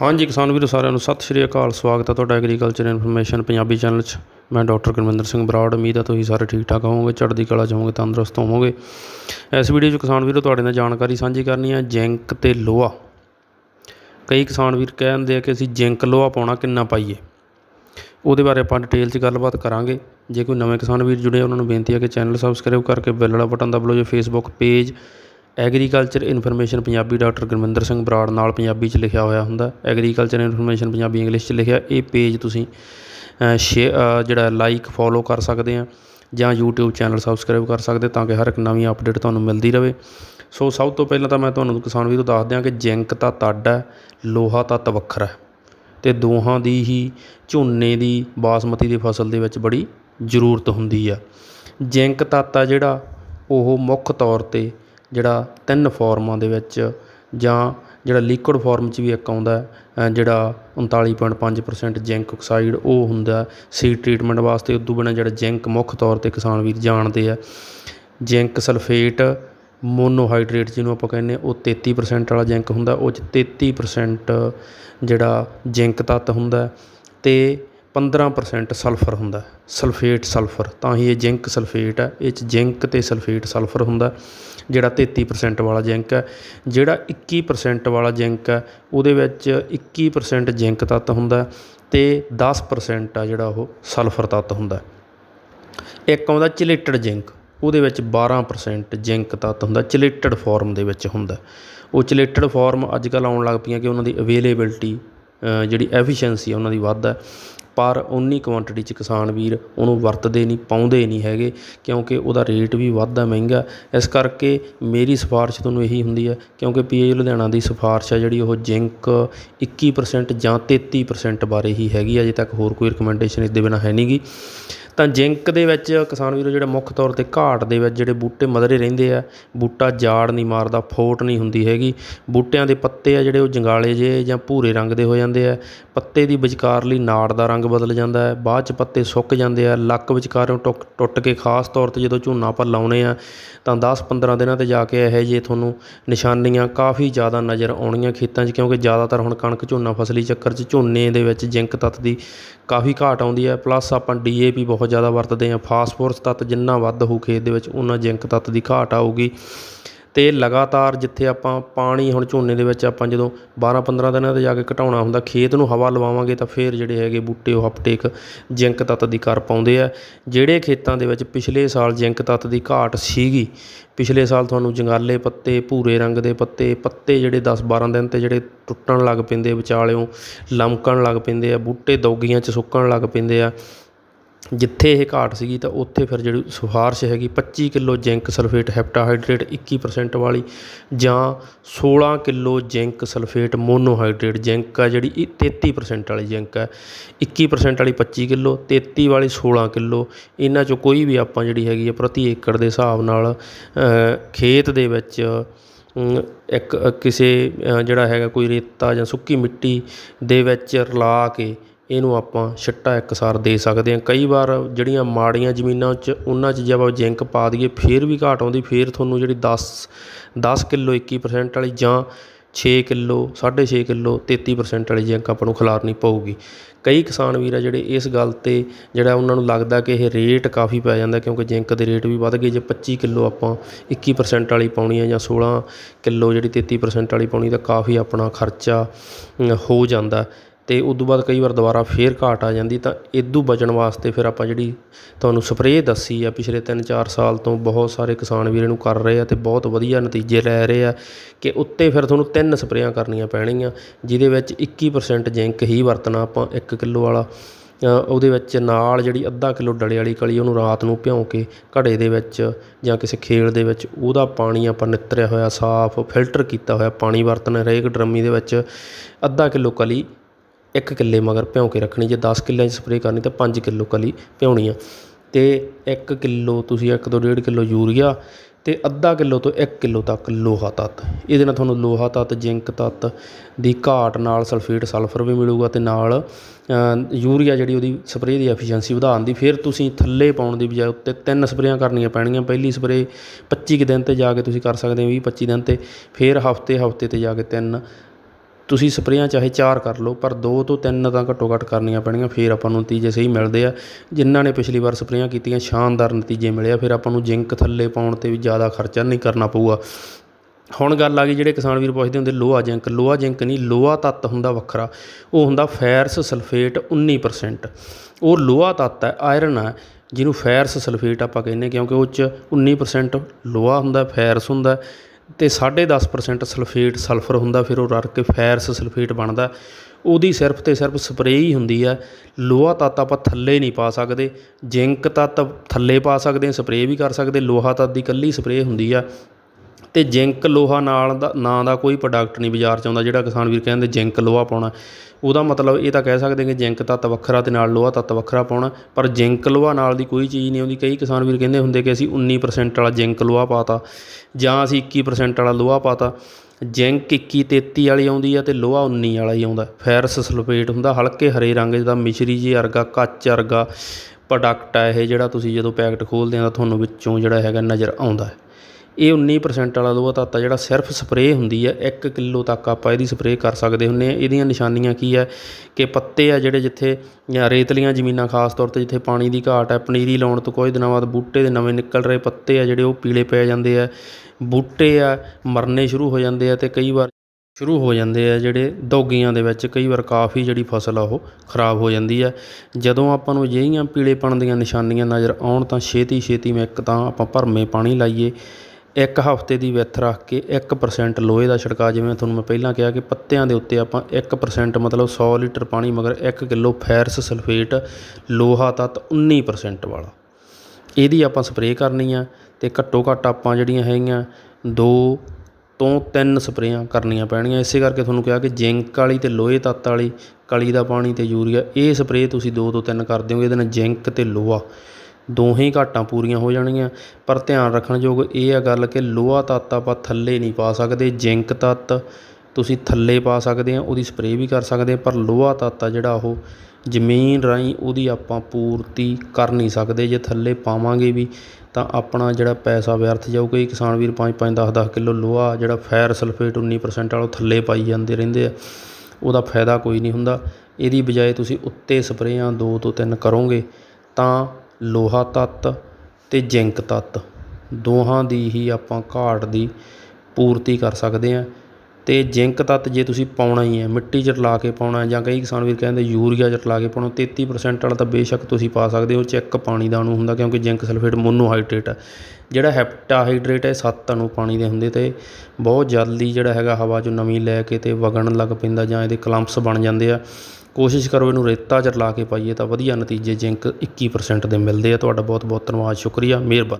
ਹਾਂਜੀ ਕਿਸਾਨ ਵੀਰੋ ਸਾਰਿਆਂ ਨੂੰ ਸਤਿ ਸ਼੍ਰੀ ਅਕਾਲ ਸਵਾਗਤ ਹੈ ਤੁਹਾਡਾ ਐਗਰੀਕਲਚਰ ਇਨਫੋਰਮੇਸ਼ਨ ਪੰਜਾਬੀ ਚੈਨਲ 'ਚ ਮੈਂ ਡਾਕਟਰ ਗੁਰਮਿੰਦਰ ਸਿੰਘ ਬਰਾੜ ਉਮੀਦ ਹੈ ਤੁਸੀਂ ਸਾਰੇ ਠੀਕ ਠਾਕ ਹੋਵੋਗੇ ਚੜ੍ਹਦੀ ਕਲਾ 'ਚ ਹੋਵੋਗੇ ਤੰਦਰੁਸਤ ਹੋਵੋਗੇ ਇਸ ਵੀਡੀਓ 'ਚ ਕਿਸਾਨ ਵੀਰੋ ਤੁਹਾਡੇ ਨਾਲ ਜਾਣਕਾਰੀ ਸਾਂਝੀ ਕਰਨੀ ਹੈ ਜਿੰਕ ਤੇ ਲੋਹਾ ਕਈ ਕਿਸਾਨ ਵੀਰ ਕਹਿੰਦੇ ਆ ਕਿ ਅਸੀਂ ਜਿੰਕ ਲੋਹਾ ਪਾਉਣਾ ਕਿੰਨਾ ਪਾਈਏ ਉਹਦੇ ਬਾਰੇ ਆਪਾਂ ਡਿਟੇਲ 'ਚ ਗੱਲਬਾਤ ਕਰਾਂਗੇ ਜੇ ਕੋਈ ਨਵੇਂ ਕਿਸਾਨ ਵੀਰ ਜੁੜੇ ਉਹਨਾਂ ਨੂੰ ਬੇਨਤੀ ਹੈ ਕਿ ਚੈਨਲ ਸਬਸਕ੍ਰਾਈਬ ਕਰਕੇ ਬੈਲ ਵਾਲਾ ਬਟਨ ਦਬਾ ਲਓ ਜੇ Facebook page agriculture information Punjabi doctor Gurminder Singh Brar ਨਾਲ ਪੰਜਾਬੀ 'ਚ ਲਿਖਿਆ ਹੋਇਆ ਹੁੰਦਾ ਐਗਰੀਕਲਚਰ ਇਨਫੋਰਮੇਸ਼ਨ ਪੰਜਾਬੀ ਇੰਗਲਿਸ਼ 'ਚ ਲਿਖਿਆ ਇਹ ਪੇਜ ਤੁਸੀਂ ਜਿਹੜਾ ਲਾਈਕ ਫੋਲੋ ਕਰ ਸਕਦੇ ਆ ਜਾਂ YouTube ਚੈਨਲ ਸਬਸਕ੍ਰਾਈਬ ਕਰ ਸਕਦੇ ਤਾਂ ਕਿ ਹਰ ਇੱਕ ਨਵੀਂ ਅਪਡੇਟ ਤੁਹਾਨੂੰ ਮਿਲਦੀ ਰਹੇ ਸੋ ਸਭ ਤੋਂ ਪਹਿਲਾਂ ਤਾਂ ਮੈਂ ਤੁਹਾਨੂੰ ਕਿਸਾਨ ਵੀਰੋ ਦੱਸ ਦਿਆਂ ਕਿ ਜਿੰਕ ਤਾਂ ਤੱਡ ਹੈ ਲੋਹਾ ਤਾਂ ਤਵੱਖਰ ਹੈ ਤੇ ਦੋਹਾਂ ਦੀ ਹੀ ਝੋਨੇ ਦੀ ਬਾਸਮਤੀ ਦੀ ਫਸਲ ਦੇ ਵਿੱਚ ਬੜੀ ਜ਼ਰੂਰਤ ਹੁੰਦੀ ਆ ਜਿੰਕ ਤੱਤ ਆ ਜਿਹੜਾ ਉਹ ਮੁੱਖ ਤੌਰ ਤੇ ਜਿਹੜਾ ਤਿੰਨ ਫਾਰਮਾਂ ਦੇ ਵਿੱਚ ਜਾਂ ਜਿਹੜਾ ਲਿਕੁਇਡ ਫਾਰਮ 'ਚ ਵੀ ਇੱਕ ਆਉਂਦਾ ਜਿਹੜਾ 39.5% ਜ਼ਿੰਕ ਆਕਸਾਈਡ ਉਹ ਹੁੰਦਾ ਸੀ ਟ੍ਰੀਟਮੈਂਟ ਵਾਸਤੇ ਉਦੋਂ ਬਿਨਾਂ ਜਿਹੜਾ ਜ਼ਿੰਕ ਮੁੱਖ ਤੌਰ 'ਤੇ ਕਿਸਾਨ ਵੀਰ ਜਾਣਦੇ ਆ ਜ਼ਿੰਕ ਸਲਫੇਟ ਮੋਨੋਹਾਈਡਰੇਟ ਜਿਹਨੂੰ ਆਪਾਂ ਕਹਿੰਦੇ ਉਹ 33% ਵਾਲਾ ਜ਼ਿੰਕ ਹੁੰਦਾ ਉਹ 'ਚ 33% ਜਿਹੜਾ ਜ਼ਿੰਕ ਤੱਤ ਹੁੰਦਾ ਤੇ 15% ਸਲਫਰ ਹੁੰਦਾ ਸਲਫੇਟ ਸਲਫਰ ਤਾਂ ਹੀ ਇਹ ਜ਼ਿੰਕ ਸਲਫੇਟ ਹੈ ਇਹ 'ਚ ਜ਼ਿੰਕ ਤੇ ਸਲਫੇਟ ਸਲਫਰ ਹੁੰਦਾ ਜਿਹੜਾ 33% ਵਾਲਾ ਜ਼ਿੰਕ ਹੈ ਜਿਹੜਾ 21% ਵਾਲਾ ਜ਼ਿੰਕ ਹੈ ਉਹਦੇ ਵਿੱਚ 21% ਜ਼ਿੰਕ ਤੱਤ ਹੁੰਦਾ ਤੇ 10% ਆ ਜਿਹੜਾ ਉਹ ਸਲਫਰ ਤੱਤ ਹੁੰਦਾ ਇੱਕ ਆਉਂਦਾ ਚਿਲੇਟਡ ਜ਼ਿੰਕ ਉਹਦੇ ਵਿੱਚ 12% ਜ਼ਿੰਕ ਤੱਤ ਹੁੰਦਾ ਚਿਲੇਟਡ ਫਾਰਮ ਦੇ ਵਿੱਚ ਹੁੰਦਾ ਉਹ ਚਿਲੇਟਡ ਫਾਰਮ ਅੱਜ ਕੱਲ ਆਉਣ ਲੱਗ ਪਈਆਂ ਕਿ ਉਹਨਾਂ ਦੀ ਅਵੇਲੇਬਿਲਟੀ ਜਿਹੜੀ ਐਫੀਸ਼ੀਐਂਸੀ ਉਹਨਾਂ ਦੀ ਵੱਧ ਹੈ ਪਰ ਉਨੀ ਕੁਆਂਟਿਟੀ 'ਚ ਕਿਸਾਨ ਵੀਰ ਉਹਨੂੰ ਵਰਤਦੇ ਨਹੀਂ ਪਾਉਂਦੇ ਨਹੀਂ ਹੈਗੇ ਕਿਉਂਕਿ ਉਹਦਾ ਰੇਟ ਵੀ ਵੱਧਦਾ ਮਹਿੰਗਾ ਇਸ ਕਰਕੇ ਮੇਰੀ ਸਿਫਾਰਿਸ਼ ਤੁਹਾਨੂੰ ਇਹੀ ਹੁੰਦੀ ਹੈ ਕਿਉਂਕਿ ਪੀਏ ਲੁਧਿਆਣਾ ਦੀ ਸਿਫਾਰਿਸ਼ ਹੈ ਜਿਹੜੀ ਉਹ ਜ਼ਿੰਕ 21% ਜਾਂ 33% ਬਾਰੇ ਹੀ ਹੈਗੀ ਅਜੇ ਤੱਕ ਹੋਰ ਕੋਈ ਰਿਕਮੈਂਡੇਸ਼ਨ ਇਸ ਦੇ ਬਿਨਾ ਹੈ ਨਹੀਂਗੀ ਤਾਂ ਜਿੰਕ ਦੇ ਵਿੱਚ ਕਿਸਾਨ ਵੀਰੋ ਜਿਹੜਾ ਮੁੱਖ ਤੌਰ 'ਤੇ ਘਾਟ ਦੇ ਵਿੱਚ ਜਿਹੜੇ ਬੂਟੇ ਮਦਰੇ ਰਹਿੰਦੇ ਆ ਬੂਟਾ ਜਾੜ ਨਹੀਂ ਮਾਰਦਾ ਫੋਟ ਨਹੀਂ ਹੁੰਦੀ ਹੈਗੀ ਬੂਟਿਆਂ ਦੇ ਪੱਤੇ ਆ ਜਿਹੜੇ ਉਹ ਜੰਗਾਲੇ ਜੇ ਜਾਂ ਭੂਰੇ ਰੰਗ ਦੇ ਹੋ ਜਾਂਦੇ ਆ ਪੱਤੇ ਦੀ ਵਿਚਕਾਰਲੀ ਨਾੜ ਦਾ ਰੰਗ ਬਦਲ ਜਾਂਦਾ ਹੈ ਬਾਅਦ 'ਚ ਪੱਤੇ ਸੁੱਕ ਜਾਂਦੇ ਆ ਲੱਕ ਵਿਚਕਾਰੋਂ ਟੁੱਕ ਟੁੱਟ ਕੇ ਖਾਸ ਤੌਰ 'ਤੇ ਜਦੋਂ ਝੋਨਾ ਪਰ ਲਾਉਨੇ ਆ ਤਾਂ 10-15 ਦਿਨਾਂ ਤੇ ਜਾ ਕੇ ਇਹ ਜੇ ਤੁਹਾਨੂੰ ਨਿਸ਼ਾਨੀਆਂ ਕਾਫੀ ਜ਼ਿਆਦਾ ਨਜ਼ਰ ਆਉਣੀਆਂ ਖੇਤਾਂ 'ਚ ਕਿਉਂਕਿ ਜ਼ਿਆਦਾਤਰ ਹੁਣ ਕਣਕ ਝੋਨਾ ਫਸਲੀ ਚੱਕਰ 'ਚ ਝੋਨੇ ਦੇ ਵਿੱਚ ਜਿੰਕ ਤੱਤ ਦੀ ਕਾਫੀ ਘਾਟ ਆਉਂਦੀ ਹੈ ਪਲੱਸ ਆਪਾਂ ਡੀਏਪੀ ਬਹੁਤ ਜ਼ਿਆਦਾ ਵਰਤਦੇ ਹਾਂ ਫਾਸਫੋਰਸ ਤੱਤ ਜਿੰਨਾ ਵੱਧ ਹੋਊ ਖੇਤ ਦੇ ਵਿੱਚ ਉਹਨਾਂ ਜ਼ਿੰਕ ਤੱਤ ਦੀ ਘਾਟ ਆਊਗੀ ਅਤੇ ਲਗਾਤਾਰ ਜਿੱਥੇ ਆਪਾਂ ਪਾਣੀ ਹੁਣ ਝੋਨੇ ਦੇ ਵਿੱਚ ਆਪਾਂ ਜਦੋਂ 12 15 ਦਿਨਾਂ 'ਤੇ ਜਾ ਕੇ ਘਟਾਉਣਾ ਹੁੰਦਾ ਖੇਤ ਨੂੰ ਹਵਾ ਲਵਾਵਾਂਗੇ ਤਾਂ ਫਿਰ ਜਿਹੜੇ ਹੈਗੇ ਬੂਟੇ ਉਹ ਹਪਟੇਕ ਜਿੰਕ ਤੱਤ ਦੀ ਕਰ ਪਾਉਂਦੇ ਆ ਜਿਹੜੇ ਖੇਤਾਂ ਦੇ ਵਿੱਚ ਪਿਛਲੇ ਸਾਲ ਜਿੰਕ ਤੱਤ ਦੀ ਘਾਟ ਸੀਗੀ ਪਿਛਲੇ ਸਾਲ ਤੁਹਾਨੂੰ ਜੰਗਾਲੇ ਪੱਤੇ ਭੂਰੇ ਰੰਗ ਦੇ ਪੱਤੇ ਪੱਤੇ ਜਿਹੜੇ 10-12 ਦਿਨ ਤੇ ਜਿਹੜੇ ਟੁੱਟਣ ਲੱਗ ਪੈਂਦੇ ਵਿਚਾਲਿਓਂ ਲਮਕਣ ਲੱਗ ਪੈਂਦੇ ਆ ਬੂਟੇ ਦੌਗੀਆਂ 'ਚ ਸੁੱਕਣ ਲੱਗ ਪੈਂਦੇ ਆ ਜਿੱਥੇ ਇਹ ਘਾਟ ਸੀਗੀ ਤਾਂ ਉੱਥੇ ਫਿਰ ਜਿਹੜੀ ਸਿਫਾਰਿਸ਼ ਹੈਗੀ 25 ਕਿਲੋ ਜ਼ਿੰਕ ਸਲਫੇਟ ਹੈਪਟਾਹਾਈਡਰੇਟ 21% ਵਾਲੀ ਜਾਂ 16 kilo zinc sulphate monohydrate zinc ਆ ਜਿਹੜੀ 33% ਵਾਲੀ ਜ਼ਿੰਕ ਹੈ 21% ਵਾਲੀ 25 ਕਿਲੋ 33 ਵਾਲੀ 16 ਕਿਲੋ ਇਹਨਾਂ 'ਚੋਂ ਕੋਈ ਵੀ ਆਪਾਂ ਜਿਹੜੀ ਹੈਗੀ ਹੈ ਪ੍ਰਤੀ ਏਕੜ ਦੇ ਹਿਸਾਬ ਨਾਲ ਖੇਤ ਦੇ ਵਿੱਚ ਇੱਕ ਕਿਸੇ ਜਿਹੜਾ ਹੈਗਾ ਕੋਈ ਰੇਤਾ ਜਾਂ ਸੁੱਕੀ ਮਿੱਟੀ ਦੇ ਵਿੱਚ ਰਲਾ ਕੇ ਇਹਨੂੰ ਆਪਾਂ ਛੱਟਾ ਇੱਕਸਾਰ ਦੇ ਸਕਦੇ ਹਾਂ ਕਈ ਵਾਰ ਜਿਹੜੀਆਂ ਮਾੜੀਆਂ ਜ਼ਮੀਨਾਂ 'ਚ ਉਹਨਾਂ 'ਚ ਜਦੋਂ ਜ਼ਿੰਕ ਪਾ ਦਈਏ ਫੇਰ ਵੀ ਘਾਟ ਆਉਂਦੀ ਫੇਰ ਤੁਹਾਨੂੰ ਜਿਹੜੀ 10 10 ਕਿਲੋ 21% ਵਾਲੀ ਜਾਂ 6 ਕਿਲੋ 6.5 ਕਿਲੋ 33% ਵਾਲੀ ਜਿੰਕ ਆਪਾਂ ਨੂੰ ਖਿਲਾਰਨੀ ਪਊਗੀ ਕਈ ਕਿਸਾਨ ਵੀਰ ਆ ਜਿਹੜੇ ਇਸ ਗੱਲ ਤੇ ਜਿਹੜਾ ਉਹਨਾਂ ਨੂੰ ਲੱਗਦਾ ਕਿ ਇਹ ਰੇਟ ਕਾਫੀ ਪੈ ਜਾਂਦਾ ਕਿਉਂਕਿ ਜਿੰਕ ਦੇ ਰੇਟ ਵੀ ਵੱਧ ਗਏ ਜੇ 25 ਕਿਲੋ ਆਪਾਂ 21% ਵਾਲੀ ਪਾਉਣੀ ਹੈ ਜਾਂ 16 ਕਿਲੋ ਜਿਹੜੀ 33% ਵਾਲੀ ਪਾਉਣੀ ਤਾਂ ਕਾਫੀ ਆਪਣਾ ਖਰਚਾ ਹੋ ਜਾਂਦਾ ਤੇ ਉਸ ਤੋਂ ਬਾਅਦ ਕਈ ਵਾਰ ਦੁਬਾਰਾ ਫੇਰ ਘਾਟ ਆ ਜਾਂਦੀ ਤਾਂ ਇਦੋਂ ਬਚਣ ਵਾਸਤੇ ਫਿਰ ਆਪਾਂ ਜਿਹੜੀ ਤੁਹਾਨੂੰ ਸਪਰੇਅ ਦੱਸੀ ਆ ਪਿਛਲੇ 3-4 ਸਾਲ ਤੋਂ ਬਹੁਤ ਸਾਰੇ ਕਿਸਾਨ ਵੀਰ ਇਹਨੂੰ ਕਰ ਰਹੇ ਆ ਤੇ ਬਹੁਤ ਵਧੀਆ ਨਤੀਜੇ ਲੈ ਰਹੇ ਆ ਕਿ ਉੱਤੇ ਫਿਰ ਤੁਹਾਨੂੰ ਤਿੰਨ ਸਪਰੇਆਂ ਕਰਨੀਆਂ ਪੈਣੀਆਂ ਜਿਹਦੇ ਵਿੱਚ 21% ਜ਼ਿੰਕ ਹੀ ਵਰਤਣਾ ਆਪਾਂ 1 ਕਿਲੋ ਵਾਲਾ ਉਹਦੇ ਵਿੱਚ ਨਾਲ ਜਿਹੜੀ ਅੱਧਾ ਕਿਲੋ ਡਲੇ ਵਾਲੀ ਕਲੀ ਉਹਨੂੰ ਰਾਤ ਨੂੰ ਭਿਉਂ ਕੇ ਘੜੇ ਦੇ ਵਿੱਚ ਜਾਂ ਕਿਸੇ ਖੇਲ ਦੇ ਵਿੱਚ ਉਹਦਾ ਪਾਣੀ ਆਪਾਂ ਨਿਤਰਿਆ ਹੋਇਆ ਸਾਫ਼ ਫਿਲਟਰ ਕੀਤਾ ਹੋਇਆ ਪਾਣੀ ਵਰਤਣਾ ਹਰੇਕ ਡਰਮੀ ਦੇ ਵਿੱਚ ਅੱਧਾ ਕਿਲੋ ਕਲੀ ਇੱਕ ਕਿੱਲੇ ਮਗਰ ਭਿਉਂ ਕੇ ਰੱਖਣੀ ਜੇ 10 ਕਿੱਲੇ 'ਚ ਸਪਰੇਅ ਕਰਨੀ ਤਾਂ 5 ਕਿੱਲੋ ਕਲੀ ਭਿਉਣੀ ਆ ਤੇ 1 ਕਿੱਲੋ ਤੁਸੀਂ 1 ਤੋਂ 1.5 ਕਿੱਲੋ ਯੂਰੀਆ ਤੇ ਅੱਧਾ ਕਿੱਲੋ ਤੋਂ 1 ਕਿੱਲੋ ਤੱਕ ਲੋਹਾ ਤੱਤ ਇਹਦੇ ਨਾਲ ਤੁਹਾਨੂੰ ਲੋਹਾ ਤੱਤ ਜ਼ਿੰਕ ਤੱਤ ਦੀ ਘਾਟ ਨਾਲ ਸਲਫੇਟ ਸਲਫਰ ਵੀ ਮਿਲੂਗਾ ਤੇ ਨਾਲ ਯੂਰੀਆ ਜਿਹੜੀ ਉਹਦੀ ਸਪਰੇਅ ਦੀ ਐਫੀਸ਼ੀਐਂਸੀ ਵਧਾਉਣ ਦੀ ਫਿਰ ਤੁਸੀਂ ਥੱਲੇ ਪਾਉਣ ਦੀ ਬਜਾਏ ਉੱਤੇ ਤਿੰਨ ਸਪਰੇਆਂ ਕਰਨੀਆਂ ਪੈਣਗੀਆਂ ਪਹਿਲੀ ਸਪਰੇਅ 25 ਦਿਨ ਤੇ ਜਾ ਕੇ ਤੁਸੀਂ ਕਰ ਸਕਦੇ ਹੋ 20 25 ਦਿਨ ਤੇ ਫਿਰ ਹਫਤੇ ਹਫਤੇ ਤੇ ਜਾ ਕੇ ਤਿੰਨ ਤੁਸੀਂ ਸਪਰੇਆਂ ਚਾਹੇ ਚਾਰ ਕਰ ਲਓ ਪਰ ਦੋ ਤੋਂ ਤਿੰਨ ਤਾਂ ਘੱਟੋ ਘੱਟ ਕਰਨੀਆਂ ਪੈਣਗੀਆਂ ਫਿਰ ਆਪਾਂ ਨੂੰ ਨਤੀਜੇ ਸਹੀ ਮਿਲਦੇ ਆ ਜਿਨ੍ਹਾਂ ਨੇ ਪਿਛਲੀ ਵਾਰ ਸਪਰੇਆਂ ਕੀਤੀਆਂ ਸ਼ਾਨਦਾਰ ਨਤੀਜੇ ਮਿਲੇ ਆ ਫਿਰ ਆਪਾਂ ਨੂੰ ਜ਼ਿੰਕ ਥੱਲੇ ਪਾਉਣ ਤੇ ਵੀ ਜ਼ਿਆਦਾ ਖਰਚਾ ਨਹੀਂ ਕਰਨਾ ਪਊਗਾ ਹੁਣ ਗੱਲ ਆ ਗਈ ਜਿਹੜੇ ਕਿਸਾਨ ਵੀਰ ਪੁੱਛਦੇ ਹੁੰਦੇ ਲੋਹਾ ਜ਼ਿੰਕ ਲੋਹਾ ਜ਼ਿੰਕ ਨਹੀਂ ਲੋਹਾ ਤੱਤ ਹੁੰਦਾ ਵੱਖਰਾ ਉਹ ਹੁੰਦਾ ਫੈਰਸ ਸਲਫੇਟ 19% ਉਹ ਲੋਹਾ ਤੱਤ ਹੈ ਆਇਰਨ ਹੈ ਜਿਹਨੂੰ ਫੈਰਸ ਸਲਫੇਟ ਆਪਾਂ ਕਹਿੰਦੇ ਕਿਉਂਕਿ ਉਹ ਚ 19% ਲੋਹਾ ਹੁੰਦਾ ਫੈਰਸ ਹੁੰਦਾ ਤੇ 10.5% ਸਲਫੇਟ ਸਲਫਰ ਹੁੰਦਾ ਫਿਰ ਉਹ ਰੜ ਕੇ ਫੈਰਸ ਸਲਫੇਟ ਬਣਦਾ ਉਹਦੀ ਸਿਰਫ ਤੇ ਸਿਰਫ ਸਪਰੇਅ ਹੀ ਹੁੰਦੀ ਆ ਲੋਹਾ ਤੱਤ ਆਪਾਂ ਥੱਲੇ ਨਹੀਂ ਪਾ ਸਕਦੇ ਜ਼ਿੰਕ ਤੱਤ ਥੱਲੇ ਪਾ ਸਕਦੇ ਸਪਰੇਅ ਵੀ ਕਰ ਸਕਦੇ ਲੋਹਾ ਤੱਤ ਦੀ ਇਕੱਲੀ ਸਪਰੇਅ ਹੁੰਦੀ ਆ ਤੇ ਜਿੰਕ ਲੋਹਾ ਨਾਲ ਦਾ ਨਾਂ ਦਾ ਕੋਈ ਪ੍ਰੋਡਕਟ ਨਹੀਂ ਬਾਜ਼ਾਰ 'ਚ ਆਉਂਦਾ ਜਿਹੜਾ ਕਿਸਾਨ ਵੀਰ ਕਹਿੰਦੇ ਜਿੰਕ ਲੋਹਾ ਪਾਉਣਾ ਉਹਦਾ ਮਤਲਬ ਇਹ ਤਾਂ ਕਹਿ ਸਕਦੇ ਕਿ ਜਿੰਕ ਤੱਤ ਵੱਖਰਾ ਤੇ ਨਾਲ ਲੋਹਾ ਤੱਤ ਵੱਖਰਾ ਪਾਉਣਾ ਪਰ ਜਿੰਕ ਲੋਹਾ ਨਾਲ ਦੀ ਕੋਈ ਚੀਜ਼ ਨਹੀਂ ਆਉਂਦੀ ਕਈ ਕਿਸਾਨ ਵੀਰ ਕਹਿੰਦੇ ਹੁੰਦੇ ਕਿ ਅਸੀਂ 19% ਵਾਲਾ ਜਿੰਕ ਲੋਹਾ ਪਾਤਾ ਜਾਂ ਅਸੀਂ 21% ਵਾਲਾ ਲੋਹਾ ਪਾਤਾ ਜਿੰਕ 21 33 ਵਾਲੀ ਆਉਂਦੀ ਆ ਤੇ ਲੋਹਾ 19 ਵਾਲਾ ਹੀ ਆਉਂਦਾ ਫੈਰਸ ਸਲਫੇਟ ਹੁੰਦਾ ਹਲਕੇ ਹਰੇ ਰੰਗ ਦਾ ਮਿਸ਼ਰੀ ਜੀ ਅਰਗਾ ਕੱਚ ਅਰਗਾ ਪ੍ਰੋਡਕਟ ਆ ਇਹ ਜਿਹੜਾ ਤੁਸੀਂ ਜਦੋਂ ਪੈਕਟ ਖੋਲਦੇ ਆ ਤਾਂ ਤੁਹਾਨੂੰ ਵਿੱਚੋਂ ਜਿਹੜਾ ਹੈਗਾ ਨਜ਼ਰ ਆਉਂਦਾ ਇਹ 19% ਵਾਲਾ ਲੋਹਾ ਤਾਤਾ ਜਿਹੜਾ ਸਿਰਫ ਸਪਰੇਅ ਹੁੰਦੀ ਹੈ 1 ਕਿਲੋ ਤੱਕ ਆਪਾਂ ਇਹਦੀ ਸਪਰੇਅ ਕਰ ਸਕਦੇ ਹੁੰਨੇ ਆ ਇਹਦੀਆਂ ਨਿਸ਼ਾਨੀਆਂ ਕੀ ਹੈ ਕਿ ਪੱਤੇ ਆ ਜਿਹੜੇ ਜਿੱਥੇ ਰੇਤਲੀਆਂ ਜ਼ਮੀਨਾਂ ਖਾਸ ਤੌਰ ਤੇ ਜਿੱਥੇ ਪਾਣੀ ਦੀ ਘਾਟ ਹੈ ਪਨੀਰੀ ਲਾਉਣ ਤੋਂ ਕੁਝ ਦਿਨਾਂ ਬਾਅਦ ਬੂਟੇ ਦੇ ਨਵੇਂ ਨਿਕਲ ਰਹੇ ਪੱਤੇ ਆ ਜਿਹੜੇ ਉਹ ਪੀਲੇ ਪੈ ਜਾਂਦੇ ਆ ਬੂਟੇ ਆ ਮਰਨੇ ਸ਼ੁਰੂ ਹੋ ਜਾਂਦੇ ਆ ਤੇ ਕਈ ਵਾਰ ਸ਼ੁਰੂ ਹੋ ਜਾਂਦੇ ਆ ਜਿਹੜੇ ਦੌਗੀਆਂ ਦੇ ਵਿੱਚ ਕਈ ਵਾਰ ਕਾਫੀ ਜਿਹੜੀ ਫਸਲ ਆ ਉਹ ਖਰਾਬ ਹੋ ਜਾਂਦੀ ਆ ਜਦੋਂ ਆਪਾਂ ਨੂੰ ਪੀਲੇ ਪੀਲੇਪਣ ਦੀਆਂ ਨਿਸ਼ਾਨੀਆਂ ਨਜ਼ਰ ਆਉਣ ਤਾਂ ਛੇਤੀ ਛੇਤੀ ਮੈਂ ਇੱਕ ਤਾਂ ਆਪਾਂ ਭਰਮੇ ਪਾਣੀ ਲਾਈਏ ਇੱਕ ਹਫ਼ਤੇ ਦੀ ਵਿੱਥ ਰੱਖ ਕੇ 1% ਲੋਹੇ ਦਾ ਛਿੜਕਾ ਜਿਵੇਂ ਤੁਹਾਨੂੰ ਮੈਂ ਪਹਿਲਾਂ ਕਿਹਾ ਕਿ ਪੱਤਿਆਂ ਦੇ ਉੱਤੇ ਆਪਾਂ 1% ਮਤਲਬ 100 ਲੀਟਰ ਪਾਣੀ ਮਗਰ 1 ਕਿਲੋ ਫੈਰਸ ਸਲਫੇਟ ਲੋਹਾ ਤੱਤ 19% ਵਾਲਾ ਇਹਦੀ ਆਪਾਂ ਸਪਰੇਅ ਕਰਨੀ ਆ ਤੇ ਘੱਟੋ ਘੱਟ ਆਪਾਂ ਜਿਹੜੀਆਂ ਹੈਗੀਆਂ ਦੋ ਤੋਂ ਤਿੰਨ ਸਪਰੇਆਂ ਕਰਨੀਆਂ ਪੈਣੀਆਂ ਇਸੇ ਕਰਕੇ ਤੁਹਾਨੂੰ ਕਿਹਾ ਕਿ ਜ਼ਿੰਕ ਵਾਲੀ ਤੇ ਲੋਹੇ ਤੱਤ ਵਾਲੀ ਕਲੀ ਦਾ ਪਾਣੀ ਤੇ ਯੂਰੀਆ ਇਹ ਸਪਰੇਅ ਤੁਸੀਂ ਦੋ ਤੋਂ ਤਿੰਨ ਕਰ ਦਿਓਗੇ ਇਹਦੇ ਨਾਲ ਜ਼ਿੰਕ ਤੇ ਲੋਹਾ ਦੋਹੇ ਘਾਟਾਂ ਪੂਰੀਆਂ ਹੋ ਜਾਣਗੀਆਂ ਪਰ ਧਿਆਨ ਰੱਖਣਯੋਗ ਇਹ ਆ ਗੱਲ ਕਿ ਲੋਹਾ ਤੱਤ ਆਪਾਂ ਥੱਲੇ ਨਹੀਂ ਪਾ ਸਕਦੇ ਜਿੰਕ ਤੱਤ ਤੁਸੀਂ ਥੱਲੇ ਪਾ ਸਕਦੇ ਆ ਉਹਦੀ ਸਪਰੇ ਵੀ ਕਰ ਸਕਦੇ ਆ ਪਰ ਲੋਹਾ ਤੱਤ ਆ ਜਿਹੜਾ ਉਹ ਜ਼ਮੀਨ ਰਾਈ ਉਹਦੀ ਆਪਾਂ ਪੂਰਤੀ ਕਰ ਨਹੀਂ ਸਕਦੇ ਜੇ ਥੱਲੇ ਪਾਵਾਂਗੇ ਵੀ ਤਾਂ ਆਪਣਾ ਜਿਹੜਾ ਪੈਸਾ ਵਿਅਰਥ ਜਾਊਗਾ ਇਹ ਕਿਸਾਨ ਵੀਰ 5-5 10-10 ਕਿਲੋ ਲੋਹਾ ਜਿਹੜਾ ਫੈਰ ਸਲਫੇਟ 19% ਵਾਲਾ ਥੱਲੇ ਪਾਈ ਜਾਂਦੇ ਰਹਿੰਦੇ ਆ ਉਹਦਾ ਫਾਇਦਾ ਕੋਈ ਨਹੀਂ ਹੁੰਦਾ ਇਹਦੀ ਬਜਾਏ ਤੁਸੀਂ ਉੱਤੇ ਸਪਰੇਆਂ 2 ਤੋਂ 3 ਕਰੋਗੇ ਤਾਂ ਲੋਹਾ ਤੱਤ ਤੇ ਜਿੰਕ ਤੱਤ ਦੋਹਾਂ ਦੀ ਹੀ ਆਪਾਂ ਘਾਟ ਦੀ ਪੂਰਤੀ ਕਰ ਸਕਦੇ ਹਾਂ ਤੇ ਜਿੰਕ ਤੱਤ ਜੇ ਤੁਸੀਂ ਪਾਉਣਾ ਹੀ ਹੈ ਮਿੱਟੀ 'ਚ ਰਲਾ ਕੇ ਪਾਉਣਾ ਜਾਂ ਕਈ ਕਿਸਾਨ ਵੀਰ ਕਹਿੰਦੇ ਯੂਰੀਆ 'ਚ ਰਲਾ ਕੇ ਪਾਉਣਾ 33% ਵਾਲਾ ਤਾਂ ਬੇਸ਼ੱਕ ਤੁਸੀਂ ਪਾ ਸਕਦੇ ਹੋ ਇੱਕ ਪਾਣੀ ਦਾ ਅਣੂ ਹੁੰਦਾ ਕਿਉਂਕਿ ਜਿੰਕ ਸਲਫੇਟ ਮੋਨੋਹਾਈਡਰੇਟ ਹੈ ਜਿਹੜਾ ਹੈਪਟਾਹਾਈਡਰੇਟ ਹੈ ਸੱਤ ਅਣੂ ਪਾਣੀ ਦੇ ਹੁੰਦੇ ਤੇ ਬਹੁਤ ਜਲਦੀ ਜਿਹੜਾ ਹੈਗਾ ਹਵਾ 'ਚੋਂ ਨਮੀ ਲੈ ਕੇ ਤੇ ਵਗਣ ਲੱਗ ਪੈਂਦਾ ਜਾਂ ਇਹਦੇ ਕਲੰਪਸ ਬਣ ਜਾਂਦੇ ਆ ਕੋਸ਼ਿਸ਼ ਕਰੋ ਇਹਨੂੰ ਰੇਤਾ 'ਚ ਰਲਾ ਕੇ ਪਾਈਏ ਤਾਂ ਵਧੀਆ ਨਤੀਜੇ ਜਿੰਕ 21% ਦੇ ਮਿਲਦੇ ਆ ਤੁਹਾਡਾ ਬਹੁਤ ਬਹੁਤ ਧੰਨਵਾਦ ਸ਼ੁਕਰੀਆ ਮਿਹਰਬਾਨੀ